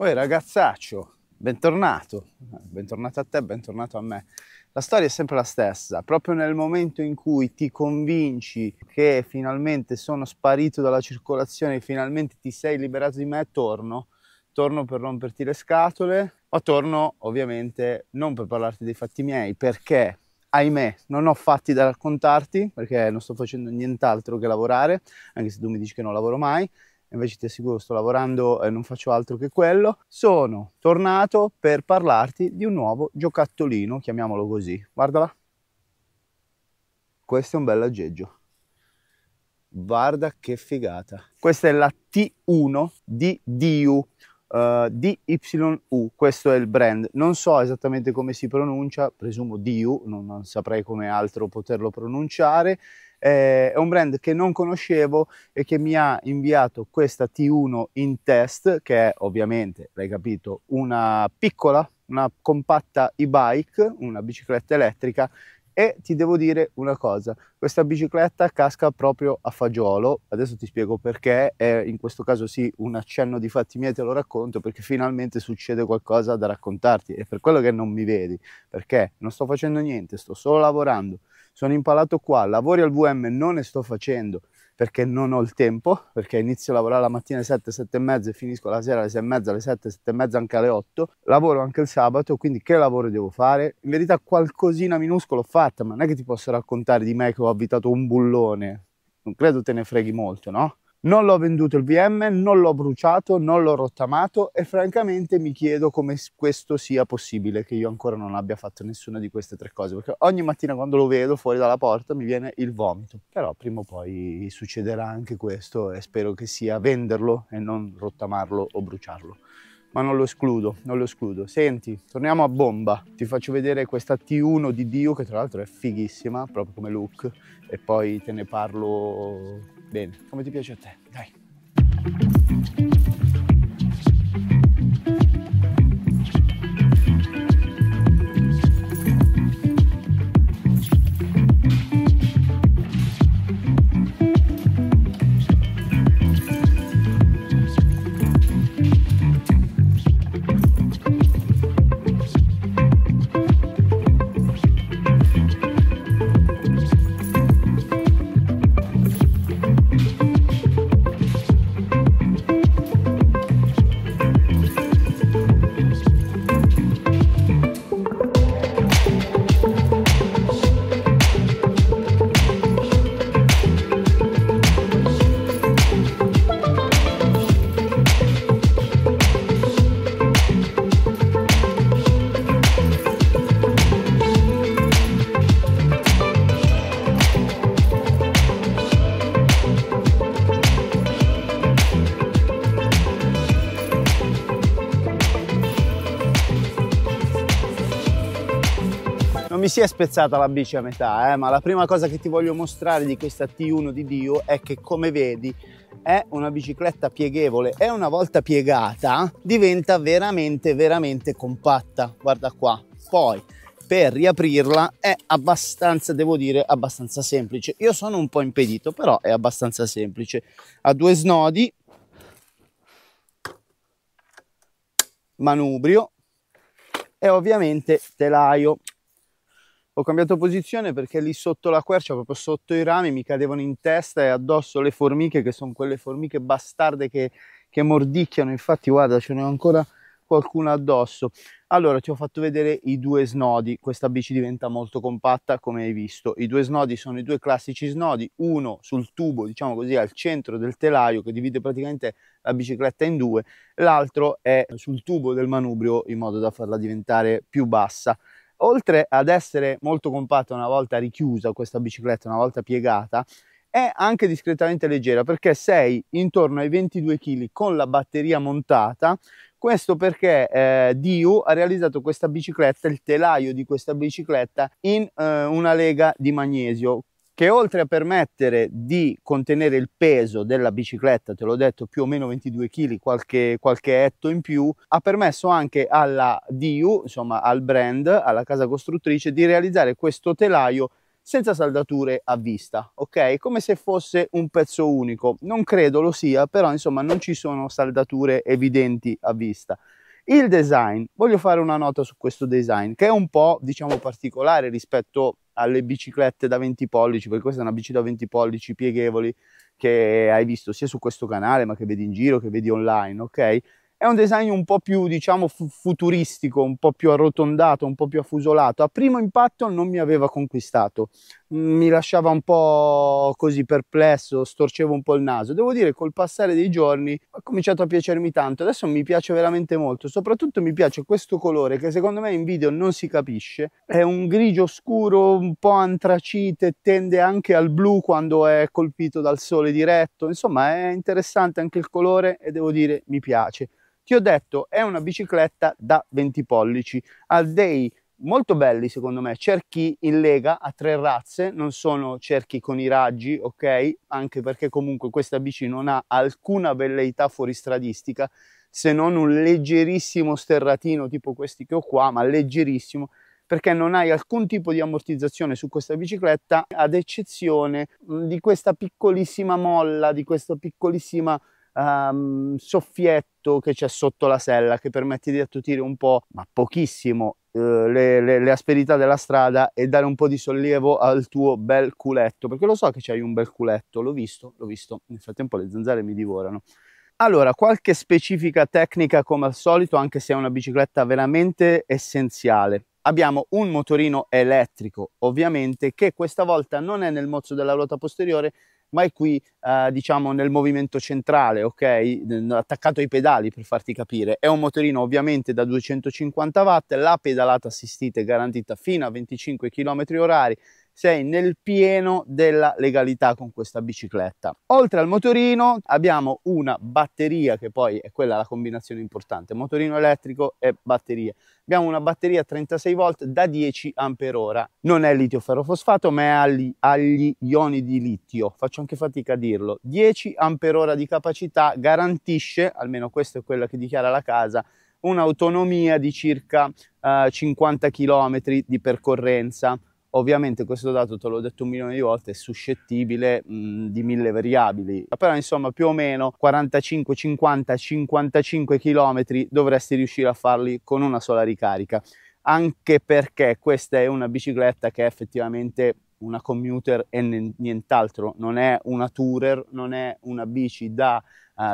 Poi ragazzaccio, bentornato, bentornato a te, bentornato a me. La storia è sempre la stessa, proprio nel momento in cui ti convinci che finalmente sono sparito dalla circolazione, finalmente ti sei liberato di me, torno, torno per romperti le scatole, ma torno ovviamente non per parlarti dei fatti miei, perché ahimè non ho fatti da raccontarti, perché non sto facendo nient'altro che lavorare, anche se tu mi dici che non lavoro mai, invece ti assicuro sto lavorando e non faccio altro che quello, sono tornato per parlarti di un nuovo giocattolino, chiamiamolo così. Guardala. Questo è un bel aggeggio. Guarda che figata. Questa è la T1 di Diu, eh, DYU, questo è il brand. Non so esattamente come si pronuncia, presumo DU, non, non saprei come altro poterlo pronunciare. Eh, è un brand che non conoscevo e che mi ha inviato questa T1 in test, che è ovviamente, l'hai capito, una piccola, una compatta e-bike, una bicicletta elettrica e ti devo dire una cosa, questa bicicletta casca proprio a fagiolo, adesso ti spiego perché, è in questo caso sì un accenno di fatti miei te lo racconto perché finalmente succede qualcosa da raccontarti e per quello che non mi vedi, perché non sto facendo niente, sto solo lavorando, sono impalato qua, lavori al VM non ne sto facendo, perché non ho il tempo, perché inizio a lavorare la mattina alle 7, 7 e mezza e finisco la sera alle 6 e mezza, alle 7, 7 e mezza, anche alle 8. Lavoro anche il sabato, quindi che lavoro devo fare? In verità qualcosina minuscola ho fatta, ma non è che ti posso raccontare di me che ho avvitato un bullone. Non credo te ne freghi molto, no? Non l'ho venduto il VM, non l'ho bruciato, non l'ho rottamato e francamente mi chiedo come questo sia possibile che io ancora non abbia fatto nessuna di queste tre cose, perché ogni mattina quando lo vedo fuori dalla porta mi viene il vomito. Però prima o poi succederà anche questo e spero che sia venderlo e non rottamarlo o bruciarlo. Ma non lo escludo, non lo escludo. Senti, torniamo a bomba. Ti faccio vedere questa T1 di Dio che tra l'altro è fighissima, proprio come look e poi te ne parlo Bene. Come ti piace a te, dai. si è spezzata la bici a metà, eh, ma la prima cosa che ti voglio mostrare di questa T1 di Dio è che come vedi è una bicicletta pieghevole e una volta piegata diventa veramente veramente compatta, guarda qua. Poi per riaprirla è abbastanza, devo dire, abbastanza semplice. Io sono un po' impedito, però è abbastanza semplice. Ha due snodi, manubrio e ovviamente telaio ho cambiato posizione perché lì sotto la quercia, proprio sotto i rami, mi cadevano in testa e addosso le formiche, che sono quelle formiche bastarde che, che mordicchiano. Infatti, guarda, ce n'è ancora qualcuna addosso. Allora ti ho fatto vedere i due snodi, questa bici diventa molto compatta come hai visto. I due snodi sono i due classici snodi, uno sul tubo, diciamo così, al centro del telaio che divide praticamente la bicicletta in due, l'altro è sul tubo del manubrio in modo da farla diventare più bassa oltre ad essere molto compatta una volta richiusa questa bicicletta, una volta piegata, è anche discretamente leggera perché sei intorno ai 22 kg con la batteria montata. Questo perché eh, Diu ha realizzato questa bicicletta, il telaio di questa bicicletta, in eh, una lega di magnesio che oltre a permettere di contenere il peso della bicicletta, te l'ho detto più o meno 22 kg, qualche, qualche etto in più, ha permesso anche alla DIU, insomma al brand, alla casa costruttrice, di realizzare questo telaio senza saldature a vista, ok? Come se fosse un pezzo unico, non credo lo sia, però insomma non ci sono saldature evidenti a vista. Il design, voglio fare una nota su questo design che è un po' diciamo particolare rispetto a alle biciclette da 20 pollici, perché questa è una bicicletta da 20 pollici pieghevoli che hai visto sia su questo canale, ma che vedi in giro, che vedi online, ok? È un design un po' più, diciamo, futuristico, un po' più arrotondato, un po' più affusolato. A primo impatto non mi aveva conquistato mi lasciava un po' così perplesso, storcevo un po' il naso. Devo dire, col passare dei giorni ha cominciato a piacermi tanto, adesso mi piace veramente molto, soprattutto mi piace questo colore che secondo me in video non si capisce, è un grigio scuro, un po' antracite, tende anche al blu quando è colpito dal sole diretto, insomma è interessante anche il colore e devo dire mi piace. Ti ho detto, è una bicicletta da 20 pollici, Al day molto belli secondo me, cerchi in lega a tre razze, non sono cerchi con i raggi, ok? Anche perché comunque questa bici non ha alcuna velleità fuoristradistica, se non un leggerissimo sterratino tipo questi che ho qua, ma leggerissimo, perché non hai alcun tipo di ammortizzazione su questa bicicletta, ad eccezione di questa piccolissima molla, di questo piccolissimo um, ehm, soffietto che c'è sotto la sella, che permette di attutire un po', ma pochissimo, eh, le, le, le, asperità della strada e dare un po' di sollievo al tuo bel culetto, perché lo so che c'hai un bel culetto, l'ho visto, l'ho visto, nel frattempo le zanzare mi divorano. Allora, qualche specifica tecnica come al solito, anche se è una bicicletta veramente essenziale. Abbiamo un motorino elettrico, ovviamente, che questa volta non è nel mozzo della ruota posteriore, ma è qui, eh, diciamo, nel movimento centrale, ok? Attaccato ai pedali per farti capire. È un motorino ovviamente da 250 watt, la pedalata assistita è garantita fino a 25 km orari sei nel pieno della legalità con questa bicicletta. Oltre al motorino abbiamo una batteria che poi è quella la combinazione importante, motorino elettrico e batteria. Abbiamo una batteria 36 volt da 10 Ah, non è litio ferrofosfato ma è agli, agli ioni di litio, faccio anche fatica a dirlo. 10 Ah di capacità garantisce, almeno questo è quello che dichiara la casa, un'autonomia di circa eh, 50 km di percorrenza Ovviamente questo dato, te l'ho detto un milione di volte, è suscettibile mh, di mille variabili, però insomma più o meno 45, 50, 55 km dovresti riuscire a farli con una sola ricarica, anche perché questa è una bicicletta che è effettivamente una commuter e nient'altro, non è una tourer, non è una bici da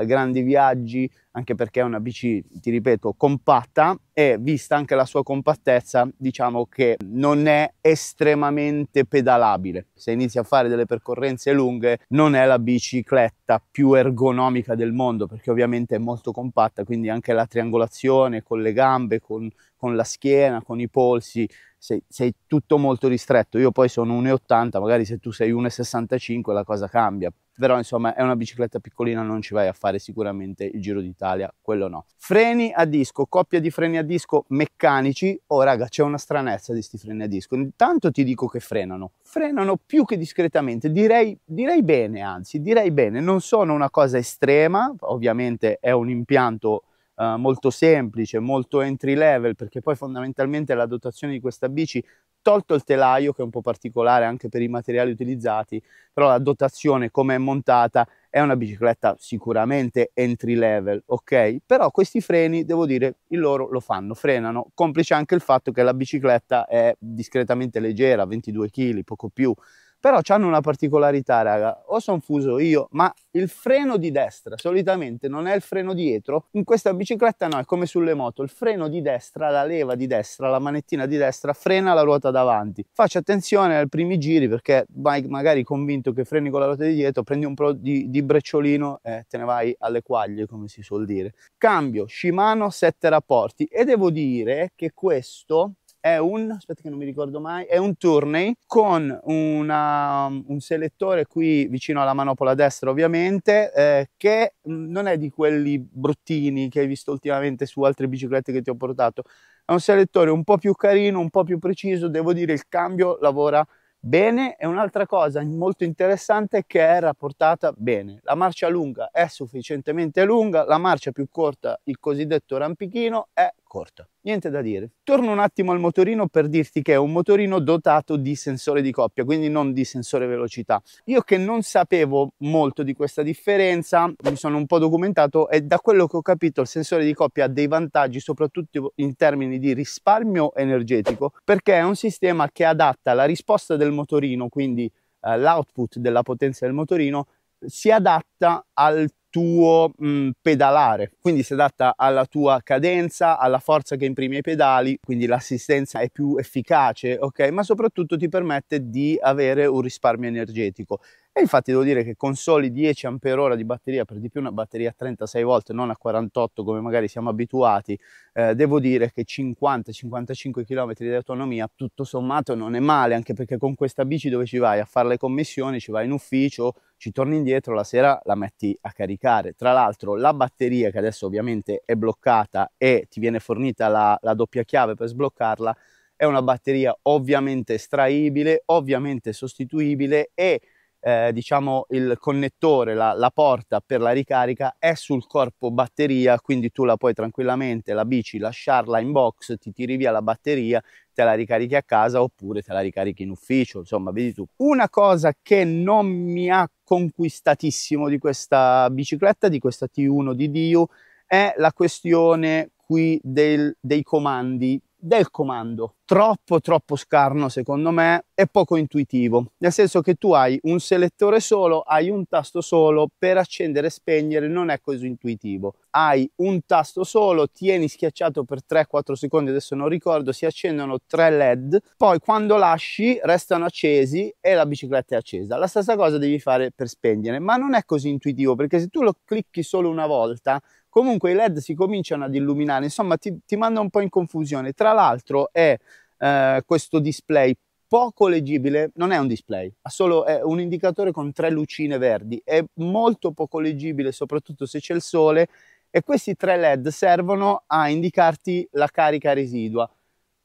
grandi viaggi, anche perché è una bici, ti ripeto, compatta e vista anche la sua compattezza, diciamo che non è estremamente pedalabile. Se inizi a fare delle percorrenze lunghe, non è la bicicletta più ergonomica del mondo, perché ovviamente è molto compatta, quindi anche la triangolazione con le gambe, con, con la schiena, con i polsi, sei, sei, tutto molto ristretto. Io poi sono 1,80, magari se tu sei 1,65 la cosa cambia, però insomma è una bicicletta piccolina, non ci vai a fare sicuramente il Giro d'Italia, quello no. Freni a disco, coppia di freni a disco meccanici, oh raga c'è una stranezza di questi freni a disco, intanto ti dico che frenano, frenano più che discretamente, direi, direi bene anzi, direi bene, non sono una cosa estrema, ovviamente è un impianto Uh, molto semplice, molto entry level, perché poi fondamentalmente la dotazione di questa bici tolto il telaio che è un po' particolare anche per i materiali utilizzati, però la dotazione come è montata è una bicicletta sicuramente entry level, ok? Però questi freni, devo dire, il loro lo fanno, frenano, complice anche il fatto che la bicicletta è discretamente leggera, 22 kg, poco più, però hanno una particolarità, raga. O sono fuso io, ma il freno di destra solitamente non è il freno dietro. In questa bicicletta no, è come sulle moto. Il freno di destra, la leva di destra, la manettina di destra frena la ruota davanti. faccia attenzione ai primi giri perché vai magari convinto che freni con la ruota di dietro, prendi un po' di, di brecciolino e te ne vai alle quaglie, come si suol dire. Cambio Shimano 7 rapporti e devo dire che questo è un, aspetta che non mi ricordo mai, è un tourney con una, un selettore qui vicino alla manopola destra ovviamente, eh, che mm, non è di quelli bruttini che hai visto ultimamente su altre biciclette che ti ho portato, è un selettore un po' più carino, un po' più preciso, devo dire il cambio lavora bene e un'altra cosa molto interessante è che è rapportata bene. La marcia lunga è sufficientemente lunga, la marcia più corta, il cosiddetto rampichino, è accorta. Niente da dire. Torno un attimo al motorino per dirti che è un motorino dotato di sensore di coppia, quindi non di sensore velocità. Io che non sapevo molto di questa differenza, mi sono un po' documentato e da quello che ho capito il sensore di coppia ha dei vantaggi soprattutto in termini di risparmio energetico, perché è un sistema che adatta la risposta del motorino, quindi eh, l'output della potenza del motorino si adatta al tuo mh, pedalare, quindi si adatta alla tua cadenza, alla forza che imprimi ai pedali, quindi l'assistenza è più efficace, ok? Ma soprattutto ti permette di avere un risparmio energetico. E infatti devo dire che con soli 10 Ah di batteria, per di più una batteria a 36 volt, non a 48 come magari siamo abituati, eh, devo dire che 50-55 km di autonomia tutto sommato non è male, anche perché con questa bici dove ci vai a fare le commissioni, ci vai in ufficio ci torni indietro, la sera la metti a caricare. Tra l'altro la batteria che adesso ovviamente è bloccata e ti viene fornita la, la doppia chiave per sbloccarla, è una batteria ovviamente estraibile, ovviamente sostituibile e eh, diciamo il connettore, la, la, porta per la ricarica è sul corpo batteria, quindi tu la puoi tranquillamente la bici lasciarla in box, ti tiri via la batteria, te la ricarichi a casa oppure te la ricarichi in ufficio, insomma, vedi tu. Una cosa che non mi ha conquistatissimo di questa bicicletta, di questa T1 di Dio, è la questione qui del, dei comandi, del comando troppo troppo scarno secondo me e poco intuitivo, nel senso che tu hai un selettore solo, hai un tasto solo per accendere e spegnere, non è così intuitivo. Hai un tasto solo, tieni schiacciato per 3-4 secondi, adesso non ricordo, si accendono 3 LED, poi quando lasci restano accesi e la bicicletta è accesa. La stessa cosa devi fare per spegnere, ma non è così intuitivo perché se tu lo clicchi solo una volta comunque i led si cominciano ad illuminare insomma ti, ti manda un po' in confusione tra l'altro è eh, questo display poco leggibile, non è un display, ha solo è un indicatore con tre lucine verdi, è molto poco leggibile soprattutto se c'è il sole e questi tre led servono a indicarti la carica residua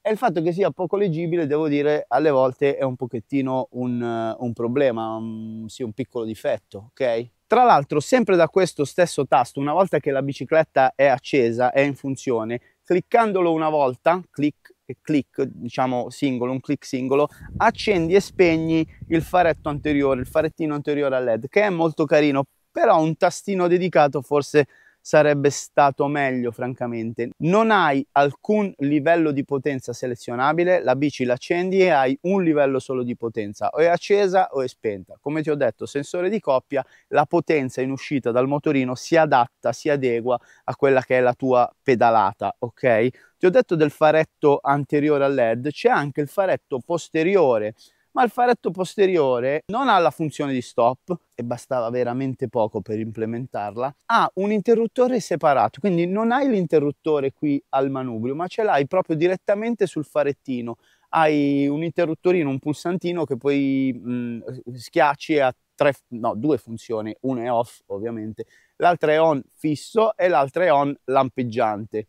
e il fatto che sia poco leggibile devo dire alle volte è un pochettino un, eh, un problema, un, sì un piccolo difetto, ok? Tra l'altro sempre da questo stesso tasto, una volta che la bicicletta è accesa, è in funzione, cliccandolo una volta, clic click, diciamo singolo, un click singolo, accendi e spegni il faretto anteriore, il farettino anteriore al LED, che è molto carino, però un tastino dedicato forse sarebbe stato meglio francamente. Non hai alcun livello di potenza selezionabile, la bici l'accendi e hai un livello solo di potenza, o è accesa o è spenta. Come ti ho detto, sensore di coppia, la potenza in uscita dal motorino si adatta, si adegua a quella che è la tua pedalata, ok? Ti ho detto del faretto anteriore al LED, c'è anche il faretto posteriore ma il faretto posteriore non ha la funzione di stop e bastava veramente poco per implementarla, ha un interruttore separato, quindi non hai l'interruttore qui al manubrio, ma ce l'hai proprio direttamente sul farettino. Hai un interruttorino, un pulsantino che poi mh, mm, schiacci e ha tre, no, due funzioni, una è off ovviamente, l'altra è on fisso e l'altra è on lampeggiante.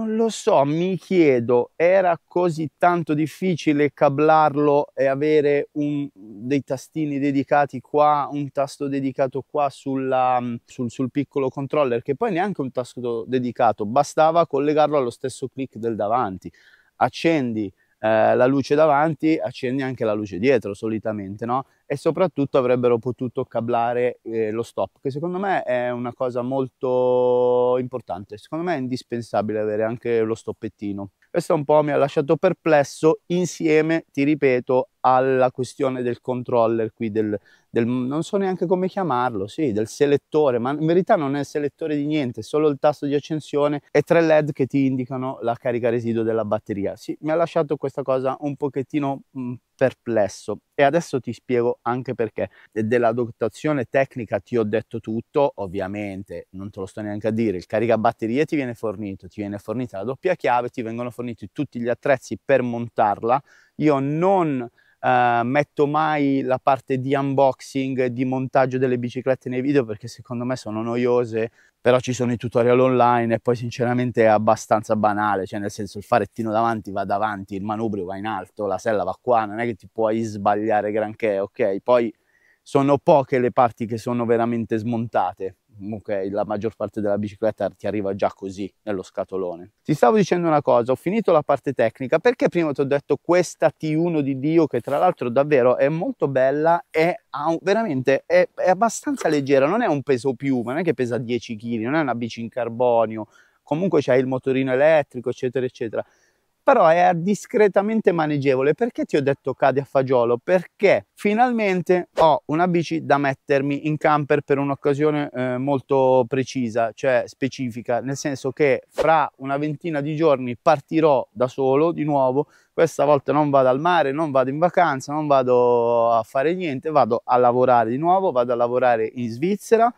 Non lo so, mi chiedo, era così tanto difficile cablarlo e avere un, dei tastini dedicati qua, un tasto dedicato qua sulla, sul, sul, piccolo controller, che poi neanche un tasto dedicato, bastava collegarlo allo stesso click del davanti. Accendi eh, la luce davanti, accendi anche la luce dietro solitamente, no? E soprattutto avrebbero potuto cablare eh, lo stop, che secondo me è una cosa molto importante. Secondo me è indispensabile avere anche lo stoppettino. Questo un po' mi ha lasciato perplesso insieme, ti ripeto, alla questione del controller qui, del, del, non so neanche come chiamarlo, sì, del selettore, ma in verità non è selettore di niente, è solo il tasto di accensione e tre LED che ti indicano la carica residuo della batteria. Sì, mi ha lasciato questa cosa un pochettino mh, perplesso e adesso ti spiego anche perché. Della dotazione tecnica ti ho detto tutto, ovviamente, non te lo sto neanche a dire, il caricabatterie ti viene fornito, ti viene fornita la doppia chiave, ti vengono forniti tutti gli attrezzi per montarla io non Uh, metto mai la parte di unboxing, di montaggio delle biciclette nei video perché secondo me sono noiose, però ci sono i tutorial online e poi sinceramente è abbastanza banale, cioè nel senso il farettino davanti va davanti, il manubrio va in alto, la sella va qua, non è che ti puoi sbagliare granché, ok? Poi sono poche le parti che sono veramente smontate, comunque la maggior parte della bicicletta ti arriva già così nello scatolone. Ti stavo dicendo una cosa, ho finito la parte tecnica perché prima ti ho detto questa T1 di Dio che tra l'altro davvero è molto bella e ha veramente è, è abbastanza leggera, non è un peso più, ma non è che pesa 10 kg, non è una bici in carbonio, comunque c'è il motorino elettrico eccetera eccetera però è discretamente maneggevole. Perché ti ho detto cade a fagiolo? Perché finalmente ho una bici da mettermi in camper per un'occasione eh, molto precisa, cioè specifica, nel senso che fra una ventina di giorni partirò da solo di nuovo, questa volta non vado al mare, non vado in vacanza, non vado a fare niente, vado a lavorare di nuovo, vado a lavorare in Svizzera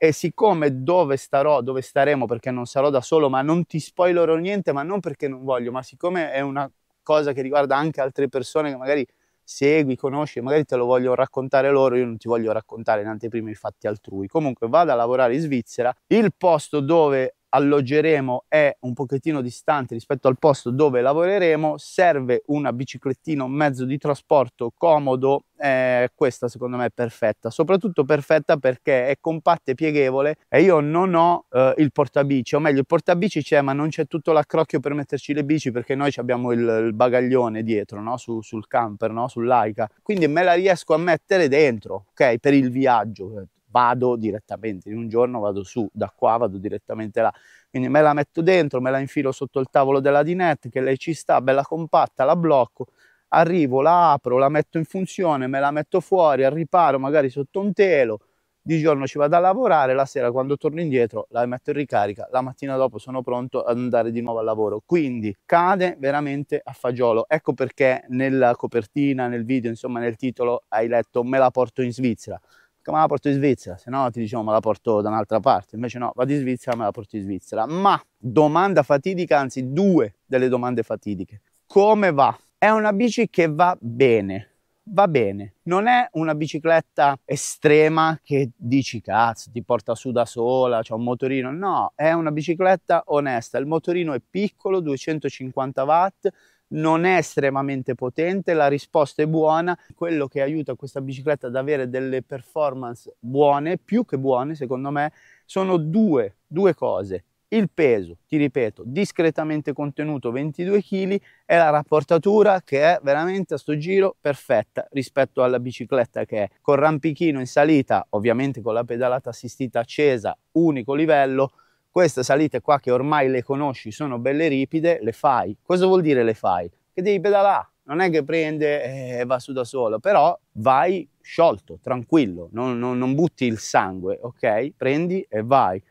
e siccome dove starò, dove staremo, perché non sarò da solo, ma non ti spoilerò niente, ma non perché non voglio, ma siccome è una cosa che riguarda anche altre persone che magari segui, conosci, magari te lo voglio raccontare loro, io non ti voglio raccontare in anteprima i fatti altrui. Comunque vado a lavorare in Svizzera, il posto dove alloggeremo è un pochettino distante rispetto al posto dove lavoreremo, serve una biciclettina, un mezzo di trasporto comodo, eh, questa secondo me è perfetta, soprattutto perfetta perché è compatta e pieghevole e io non ho eh, il portabici, o meglio il portabici c'è ma non c'è tutto l'accrocchio per metterci le bici perché noi abbiamo il, il bagaglione dietro, no? Su, sul camper, no? sull'Aica, quindi me la riesco a mettere dentro, ok, per il viaggio, vado direttamente, in un giorno vado su, da qua vado direttamente là. Quindi me la metto dentro, me la infilo sotto il tavolo della dinette che lei ci sta, bella compatta, la blocco, arrivo, la apro, la metto in funzione, me la metto fuori, al riparo magari sotto un telo, di giorno ci vado a lavorare, la sera quando torno indietro la metto in ricarica, la mattina dopo sono pronto ad andare di nuovo al lavoro. Quindi cade veramente a fagiolo. Ecco perché nella copertina, nel video, insomma nel titolo hai letto me la porto in Svizzera che me la porto in Svizzera, se no ti dicevo me la porto da un'altra parte, invece no, vado in Svizzera, me la porto in Svizzera. Ma domanda fatidica, anzi due delle domande fatidiche. Come va? È una bici che va bene, va bene, non è una bicicletta estrema che dici cazzo, ti porta su da sola, c'è un motorino, no, è una bicicletta onesta, il motorino è piccolo, 250 watt, non è estremamente potente, la risposta è buona, quello che aiuta questa bicicletta ad avere delle performance buone, più che buone secondo me, sono due, due cose. Il peso, ti ripeto, discretamente contenuto 22 kg e la rapportatura che è veramente a sto giro perfetta rispetto alla bicicletta che è con rampichino in salita, ovviamente con la pedalata assistita accesa, unico livello, queste salite qua che ormai le conosci sono belle ripide, le fai. Cosa vuol dire le fai? Che devi pedalare, non è che prende e eh, va su da solo, però vai sciolto, tranquillo, non, non, non butti il sangue, ok? Prendi e vai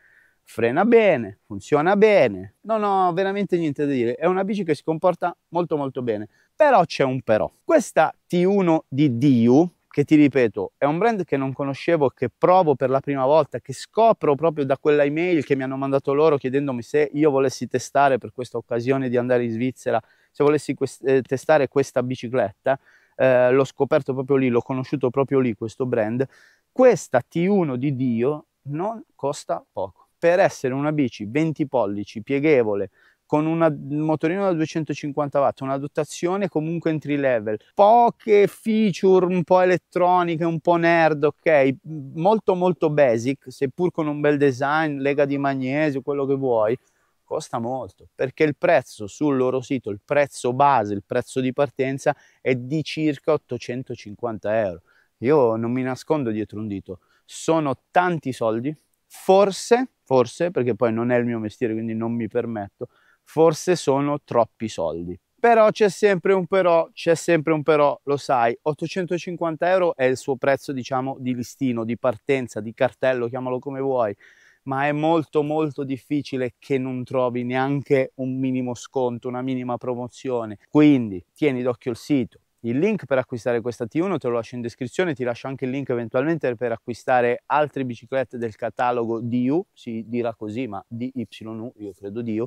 frena bene, funziona bene, non ho veramente niente da dire, è una bici che si comporta molto molto bene, però c'è un però. Questa T1 di Diu, che ti ripeto, è un brand che non conoscevo, che provo per la prima volta, che scopro proprio da quella email che mi hanno mandato loro chiedendomi se io volessi testare per questa occasione di andare in Svizzera, se volessi quest- eh, testare questa bicicletta. Eh, l'ho scoperto proprio lì, l'ho conosciuto proprio lì questo brand. Questa T1 di Dio non costa poco. Per essere una bici 20 pollici pieghevole, con un motorino da 250 watt, una dotazione comunque entry level, poche feature un po' elettroniche, un po' nerd, ok, molto molto basic, seppur con un bel design, lega di magnesio, quello che vuoi, costa molto perché il prezzo sul loro sito, il prezzo base, il prezzo di partenza è di circa 850 euro. Io non mi nascondo dietro un dito, sono tanti soldi, forse, forse, perché poi non è il mio mestiere, quindi non mi permetto, forse sono troppi soldi. Però c'è sempre un però, c'è sempre un però, lo sai, 850 euro è il suo prezzo diciamo di listino, di partenza, di cartello, chiamalo come vuoi, ma è molto molto difficile che non trovi neanche un minimo sconto, una minima promozione. Quindi tieni d'occhio il sito, il link per acquistare questa T1 te lo lascio in descrizione, ti lascio anche il link eventualmente per acquistare altre biciclette del catalogo DU, si dirà così, ma DYU, io credo DU,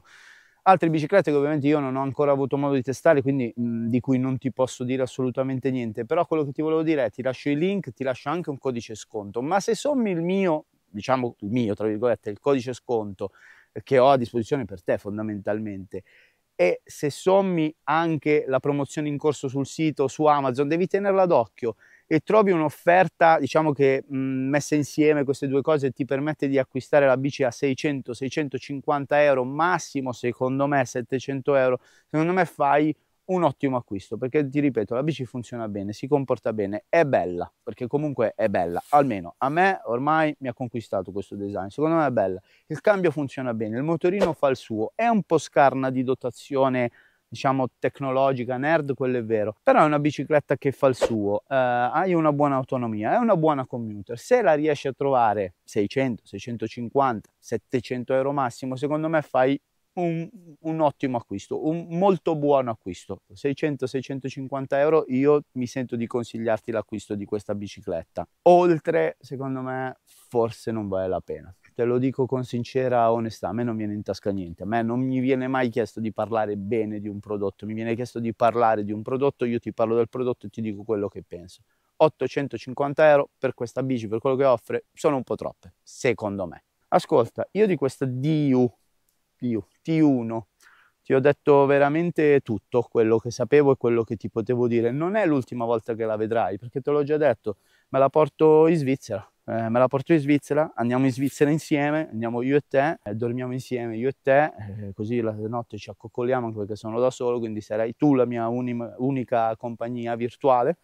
Altre biciclette che ovviamente io non ho ancora avuto modo di testare, quindi mh, di cui non ti posso dire assolutamente niente, però quello che ti volevo dire è ti lascio i link, ti lascio anche un codice sconto, ma se sommi il mio, diciamo il mio, tra virgolette, il codice sconto che ho a disposizione per te fondamentalmente, e se sommi anche la promozione in corso sul sito, su Amazon, devi tenerla d'occhio e trovi un'offerta, diciamo che mh, messa insieme queste due cose ti permette di acquistare la bici a 600-650 euro, massimo secondo me 700 euro, secondo me fai un ottimo acquisto perché ti ripeto la bici funziona bene, si comporta bene, è bella perché comunque è bella, almeno a me ormai mi ha conquistato questo design, secondo me è bella, il cambio funziona bene, il motorino fa il suo, è un po' scarna di dotazione diciamo tecnologica nerd, quello è vero, però è una bicicletta che fa il suo, eh, hai una buona autonomia, è una buona commuter, se la riesci a trovare 600, 650, 700 euro massimo, secondo me fai un, un, ottimo acquisto, un molto buono acquisto. 600-650 euro io mi sento di consigliarti l'acquisto di questa bicicletta. Oltre, secondo me, forse non vale la pena te lo dico con sincera onestà, a me non viene in tasca niente, a me non mi viene mai chiesto di parlare bene di un prodotto, mi viene chiesto di parlare di un prodotto, io ti parlo del prodotto e ti dico quello che penso. 850 euro per questa bici, per quello che offre, sono un po' troppe, secondo me. Ascolta, io di questa DU, DU T1, ti ho detto veramente tutto quello che sapevo e quello che ti potevo dire. Non è l'ultima volta che la vedrai, perché te l'ho già detto, me la porto in Svizzera eh, me la porto in Svizzera, andiamo in Svizzera insieme, andiamo io e te, eh, dormiamo insieme io e te, eh, così la notte ci accoccoliamo anche perché sono da solo, quindi sarai tu la mia unica compagnia virtuale.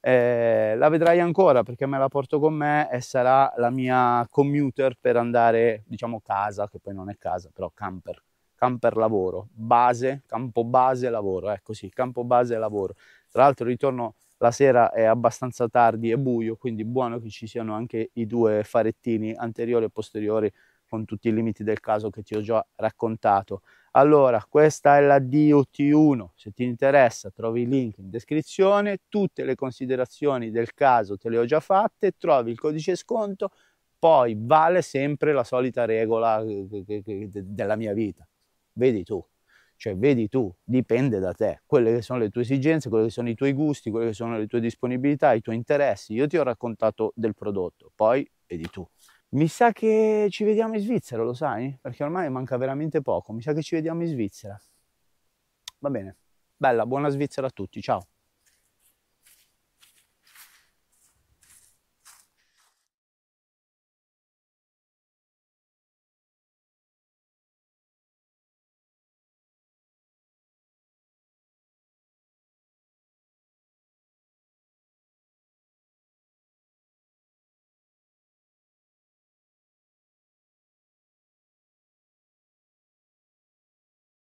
Eh, la vedrai ancora perché me la porto con me e sarà la mia commuter per andare, diciamo, casa, che poi non è casa, però camper, camper lavoro, base, campo base lavoro, ecco sì, campo base lavoro. Tra l'altro ritorno la sera è abbastanza tardi e buio, quindi buono che ci siano anche i due farettini anteriori e posteriori con tutti i limiti del caso che ti ho già raccontato. Allora, questa è la DOT1, se ti interessa trovi il link in descrizione, tutte le considerazioni del caso te le ho già fatte, trovi il codice sconto, poi vale sempre la solita regola eh, della mia vita. Vedi tu. Cioè, vedi tu, dipende da te, quelle che sono le tue esigenze, quelli che sono i tuoi gusti, quelle che sono le tue disponibilità, i tuoi interessi. Io ti ho raccontato del prodotto, poi vedi tu. Mi sa che ci vediamo in Svizzera, lo sai? Perché ormai manca veramente poco. Mi sa che ci vediamo in Svizzera. Va bene. Bella, buona Svizzera a tutti. Ciao.